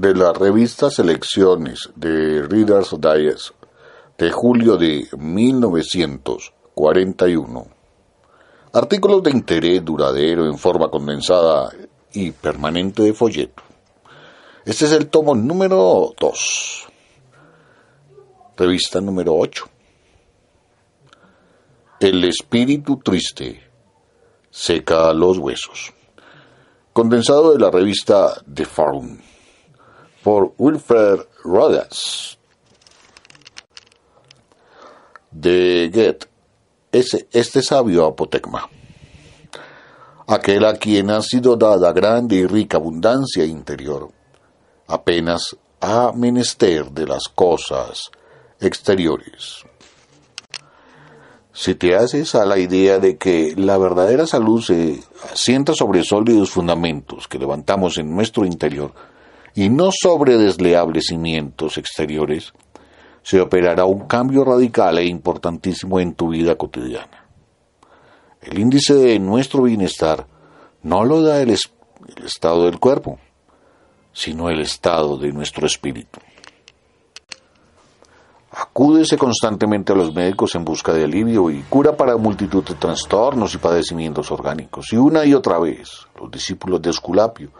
de la revista Selecciones de Reader's Digest de julio de 1941. Artículos de interés duradero en forma condensada y permanente de folleto. Este es el tomo número 2. Revista número 8. El espíritu triste seca los huesos. Condensado de la revista The Farm por Wilfred Rogers. De Get este sabio apotecma, aquel a quien ha sido dada grande y rica abundancia interior, apenas ha menester de las cosas exteriores. Si te haces a la idea de que la verdadera salud se asienta sobre sólidos fundamentos que levantamos en nuestro interior, y no sobre cimientos exteriores, se operará un cambio radical e importantísimo en tu vida cotidiana. El índice de nuestro bienestar no lo da el, estado del cuerpo, sino el estado de nuestro espíritu. Acúdese constantemente a los médicos en busca de alivio y cura para multitud de trastornos y padecimientos orgánicos. Y una y otra vez, los discípulos de Esculapio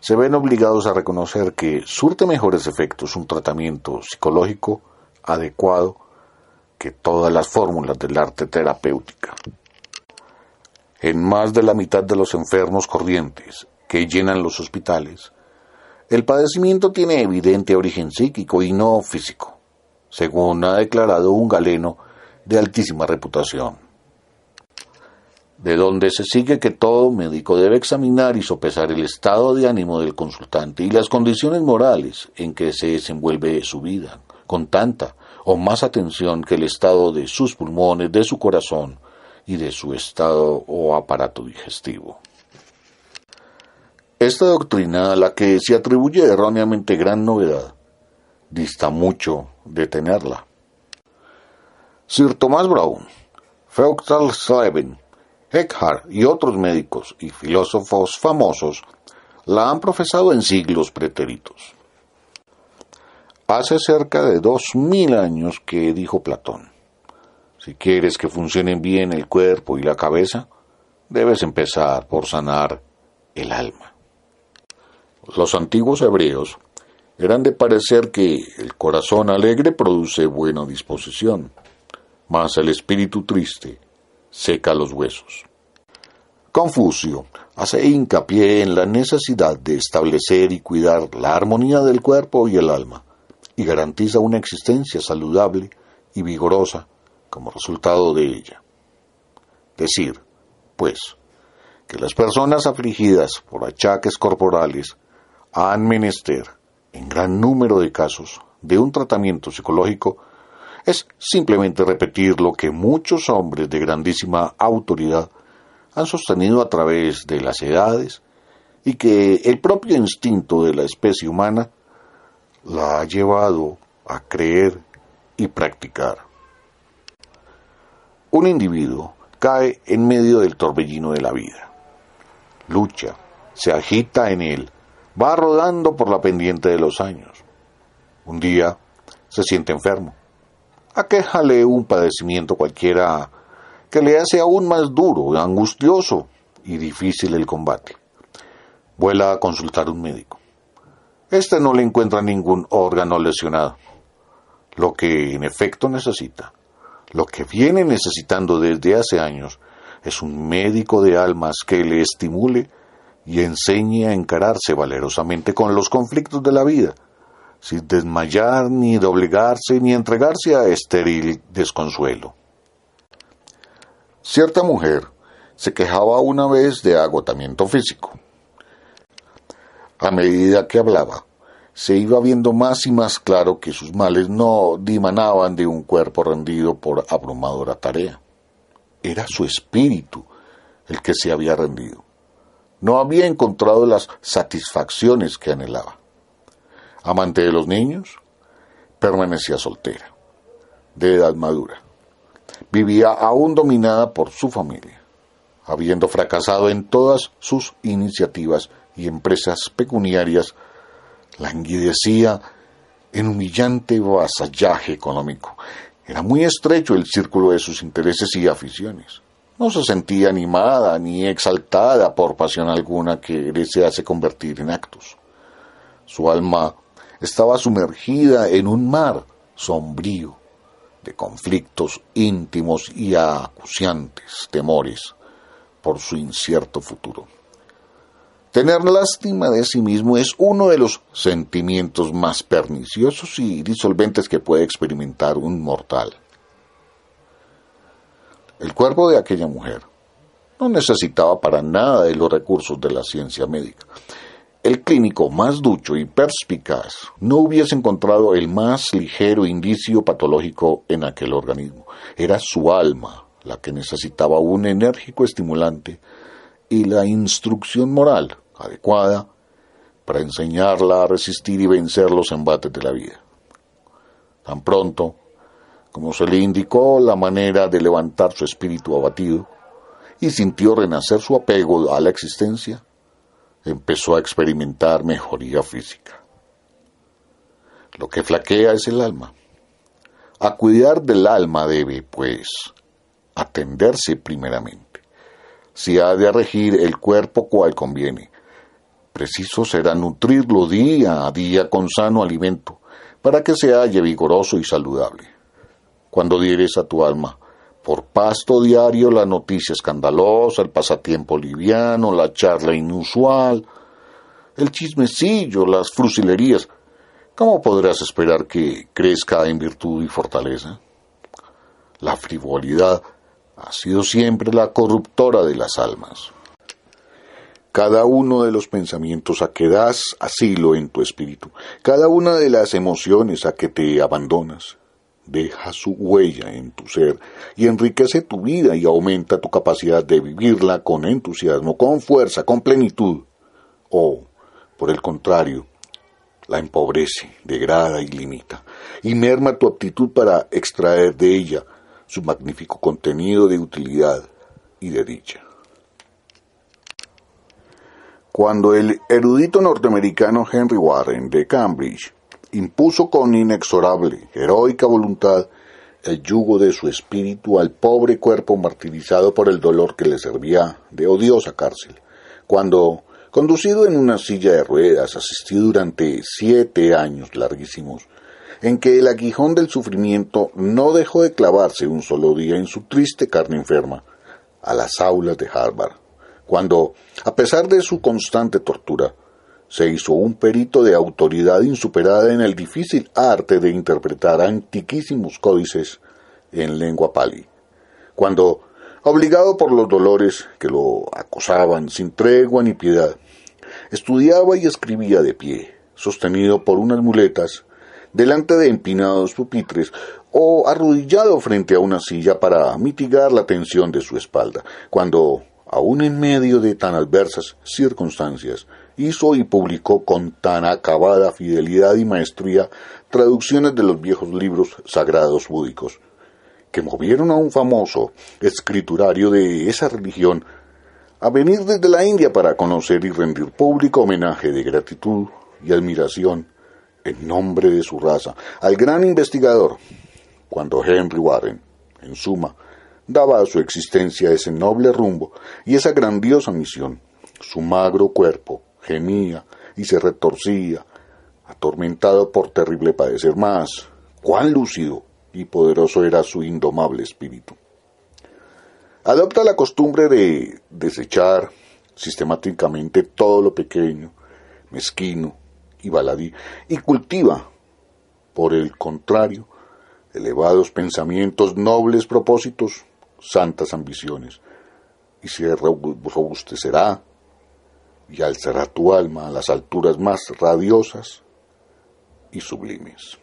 se ven obligados a reconocer que surte mejores efectos un tratamiento psicológico adecuado que todas las fórmulas del arte terapéutica. En más de la mitad de los enfermos corrientes que llenan los hospitales, el padecimiento tiene evidente origen psíquico y no físico, según ha declarado un galeno de altísima reputación de donde se sigue que todo médico debe examinar y sopesar el estado de ánimo del consultante y las condiciones morales en que se desenvuelve su vida, con tanta o más atención que el estado de sus pulmones, de su corazón y de su estado o aparato digestivo. Esta doctrina, a la que se atribuye erróneamente gran novedad, dista mucho de tenerla. Sir Thomas Brown, Feuchtal Eckhart y otros médicos y filósofos famosos la han profesado en siglos pretéritos. Hace cerca de dos mil años que dijo Platón, si quieres que funcionen bien el cuerpo y la cabeza, debes empezar por sanar el alma. Los antiguos hebreos eran de parecer que el corazón alegre produce buena disposición, mas el espíritu triste seca los huesos. Confucio hace hincapié en la necesidad de establecer y cuidar la armonía del cuerpo y el alma, y garantiza una existencia saludable y vigorosa como resultado de ella. Decir, pues, que las personas afligidas por achaques corporales han menester, en gran número de casos, de un tratamiento psicológico es simplemente repetir lo que muchos hombres de grandísima autoridad han sostenido a través de las edades y que el propio instinto de la especie humana la ha llevado a creer y practicar. Un individuo cae en medio del torbellino de la vida. Lucha, se agita en él, va rodando por la pendiente de los años. Un día se siente enfermo aquéjale un padecimiento cualquiera que le hace aún más duro, angustioso y difícil el combate. Vuela a consultar un médico. Este no le encuentra ningún órgano lesionado, lo que en efecto necesita. Lo que viene necesitando desde hace años es un médico de almas que le estimule y enseñe a encararse valerosamente con los conflictos de la vida, sin desmayar, ni doblegarse, ni entregarse a estéril desconsuelo. Cierta mujer se quejaba una vez de agotamiento físico. A medida que hablaba, se iba viendo más y más claro que sus males no dimanaban de un cuerpo rendido por abrumadora tarea. Era su espíritu el que se había rendido. No había encontrado las satisfacciones que anhelaba amante de los niños, permanecía soltera, de edad madura. Vivía aún dominada por su familia, habiendo fracasado en todas sus iniciativas y empresas pecuniarias, languidecía en humillante vasallaje económico. Era muy estrecho el círculo de sus intereses y aficiones. No se sentía animada ni exaltada por pasión alguna que hace convertir en actos. Su alma estaba sumergida en un mar sombrío de conflictos íntimos y acuciantes temores por su incierto futuro. Tener lástima de sí mismo es uno de los sentimientos más perniciosos y disolventes que puede experimentar un mortal. El cuerpo de aquella mujer no necesitaba para nada de los recursos de la ciencia médica. El clínico más ducho y perspicaz no hubiese encontrado el más ligero indicio patológico en aquel organismo. Era su alma la que necesitaba un enérgico estimulante y la instrucción moral adecuada para enseñarla a resistir y vencer los embates de la vida. Tan pronto como se le indicó la manera de levantar su espíritu abatido y sintió renacer su apego a la existencia, empezó a experimentar mejoría física. Lo que flaquea es el alma. A cuidar del alma debe, pues, atenderse primeramente. Si ha de regir el cuerpo cual conviene, preciso será nutrirlo día a día con sano alimento, para que se halle vigoroso y saludable. Cuando dieres a tu alma por pasto diario la noticia escandalosa, el pasatiempo liviano, la charla inusual, el chismecillo, las frusilerías. ¿Cómo podrás esperar que crezca en virtud y fortaleza? La frivolidad ha sido siempre la corruptora de las almas. Cada uno de los pensamientos a que das asilo en tu espíritu, cada una de las emociones a que te abandonas, deja su huella en tu ser y enriquece tu vida y aumenta tu capacidad de vivirla con entusiasmo, con fuerza, con plenitud. O, por el contrario, la empobrece, degrada y limita, y merma tu aptitud para extraer de ella su magnífico contenido de utilidad y de dicha. Cuando el erudito norteamericano Henry Warren de Cambridge impuso con inexorable, heroica voluntad el yugo de su espíritu al pobre cuerpo martirizado por el dolor que le servía de odiosa cárcel, cuando, conducido en una silla de ruedas, asistió durante siete años larguísimos, en que el aguijón del sufrimiento no dejó de clavarse un solo día en su triste carne enferma, a las aulas de Harvard, cuando, a pesar de su constante tortura, se hizo un perito de autoridad insuperada en el difícil arte de interpretar antiquísimos códices en lengua pali. Cuando, obligado por los dolores que lo acosaban sin tregua ni piedad, estudiaba y escribía de pie, sostenido por unas muletas, delante de empinados pupitres o arrodillado frente a una silla para mitigar la tensión de su espalda, cuando aún en medio de tan adversas circunstancias, hizo y publicó con tan acabada fidelidad y maestría traducciones de los viejos libros sagrados búdicos, que movieron a un famoso escriturario de esa religión a venir desde la India para conocer y rendir público homenaje de gratitud y admiración en nombre de su raza al gran investigador, cuando Henry Warren, en suma, daba a su existencia ese noble rumbo y esa grandiosa misión. Su magro cuerpo gemía y se retorcía, atormentado por terrible padecer más. Cuán lúcido y poderoso era su indomable espíritu. Adopta la costumbre de desechar sistemáticamente todo lo pequeño, mezquino y baladí, y cultiva, por el contrario, elevados pensamientos, nobles propósitos, santas ambiciones y se robustecerá y alzará tu alma a las alturas más radiosas y sublimes.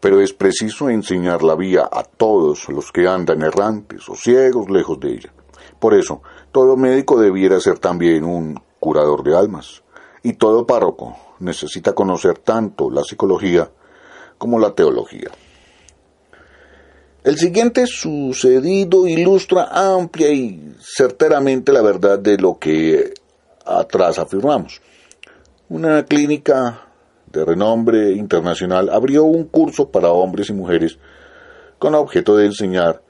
Pero es preciso enseñar la vía a todos los que andan errantes o ciegos lejos de ella. Por eso, todo médico debiera ser también un curador de almas, y todo párroco necesita conocer tanto la psicología como la teología. El siguiente sucedido ilustra amplia y certeramente la verdad de lo que atrás afirmamos. Una clínica de renombre internacional abrió un curso para hombres y mujeres con objeto de enseñar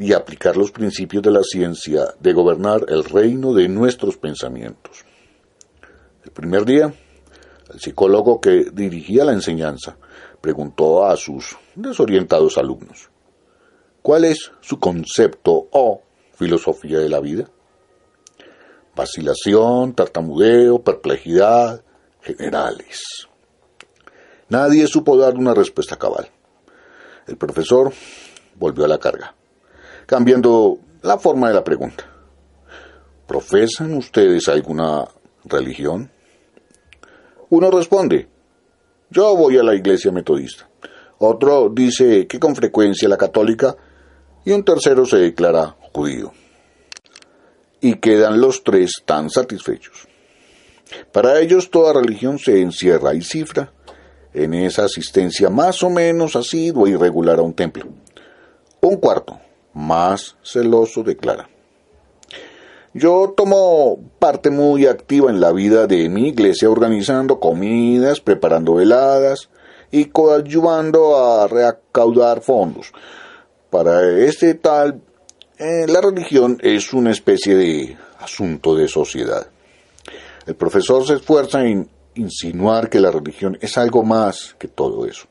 y aplicar los principios de la ciencia de gobernar el reino de nuestros pensamientos. El primer día, el psicólogo que dirigía la enseñanza preguntó a sus desorientados alumnos ¿Cuál es su concepto o filosofía de la vida? Vacilación, tartamudeo, perplejidad, generales. Nadie supo dar una respuesta cabal. El profesor volvió a la carga, cambiando la forma de la pregunta. ¿Profesan ustedes alguna religión? Uno responde, yo voy a la iglesia metodista. Otro dice que con frecuencia la católica y un tercero se declara judío. Y quedan los tres tan satisfechos. Para ellos toda religión se encierra y cifra en esa asistencia más o menos asidua y regular a un templo. Un cuarto, más celoso, declara. Yo tomo parte muy activa en la vida de mi iglesia organizando comidas, preparando veladas y coadyuvando a recaudar fondos. Para este tal, eh, la religión es una especie de asunto de sociedad. El profesor se esfuerza en insinuar que la religión es algo más que todo eso.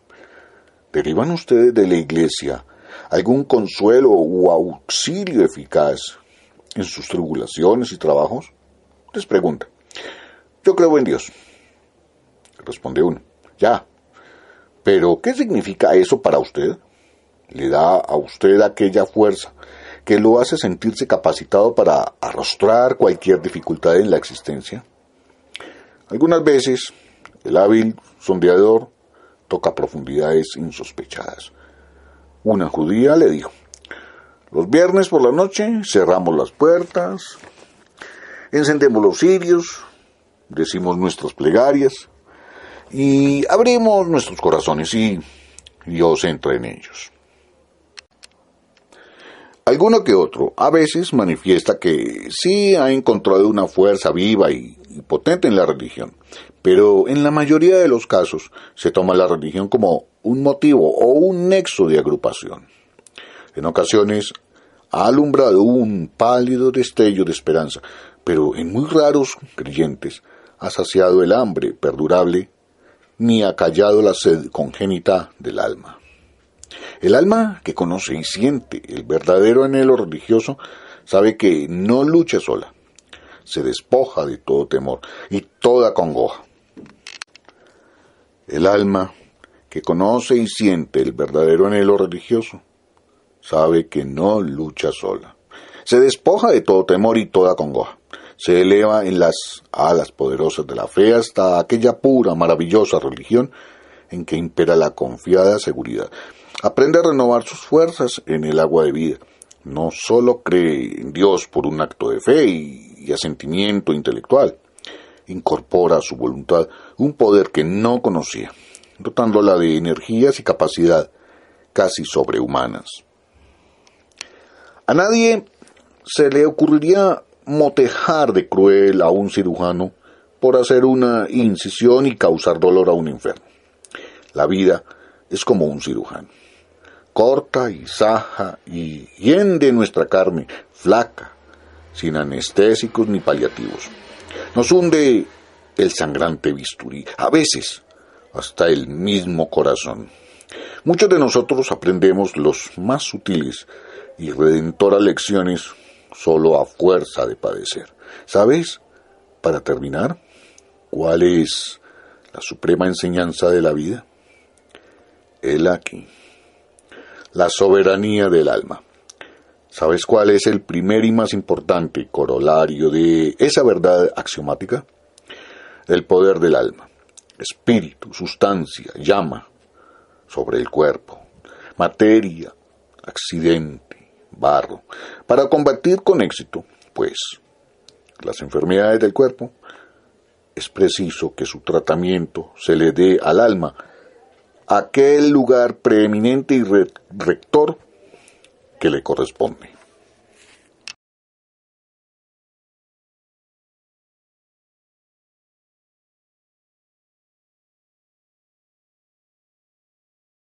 ¿Derivan ustedes de la iglesia algún consuelo o auxilio eficaz en sus tribulaciones y trabajos? Les pregunta. Yo creo en Dios. Responde uno. Ya. Pero, ¿qué significa eso para usted? le da a usted aquella fuerza que lo hace sentirse capacitado para arrostrar cualquier dificultad en la existencia. Algunas veces el hábil sondeador toca profundidades insospechadas. Una judía le dijo, los viernes por la noche cerramos las puertas, encendemos los cirios, decimos nuestras plegarias y abrimos nuestros corazones y Dios entra en ellos. Alguno que otro a veces manifiesta que sí ha encontrado una fuerza viva y, potente en la religión, pero en la mayoría de los casos se toma la religión como un motivo o un nexo de agrupación. En ocasiones ha alumbrado un pálido destello de esperanza, pero en muy raros creyentes ha saciado el hambre perdurable ni ha callado la sed congénita del alma. El alma que conoce y siente el verdadero anhelo religioso sabe que no lucha sola, se despoja de todo temor y toda congoja. El alma que conoce y siente el verdadero anhelo religioso sabe que no lucha sola, se despoja de todo temor y toda congoja se eleva en las alas poderosas de la fe hasta aquella pura, maravillosa religión en que impera la confiada seguridad Aprende a renovar sus fuerzas en el agua de vida. No solo cree en Dios por un acto de fe y, y asentimiento intelectual. Incorpora a su voluntad un poder que no conocía, dotándola de energías y capacidad casi sobrehumanas. A nadie se le ocurriría motejar de cruel a un cirujano por hacer una incisión y causar dolor a un enfermo. La vida es como un cirujano corta y saja y hiende nuestra carne, flaca, sin anestésicos ni paliativos. Nos hunde el sangrante bisturí, a veces hasta el mismo corazón. Muchos de nosotros aprendemos los más sutiles y redentoras lecciones solo a fuerza de padecer. ¿Sabes? Para terminar, ¿cuál es la suprema enseñanza de la vida? El aquí. La soberanía del alma. ¿Sabes cuál es el primer y más importante corolario de esa verdad axiomática? El poder del alma, espíritu, sustancia, llama sobre el cuerpo, materia, accidente, barro, para combatir con éxito, pues, las enfermedades del cuerpo, es preciso que su tratamiento se le dé al alma aquel lugar preeminente y rector que le corresponde.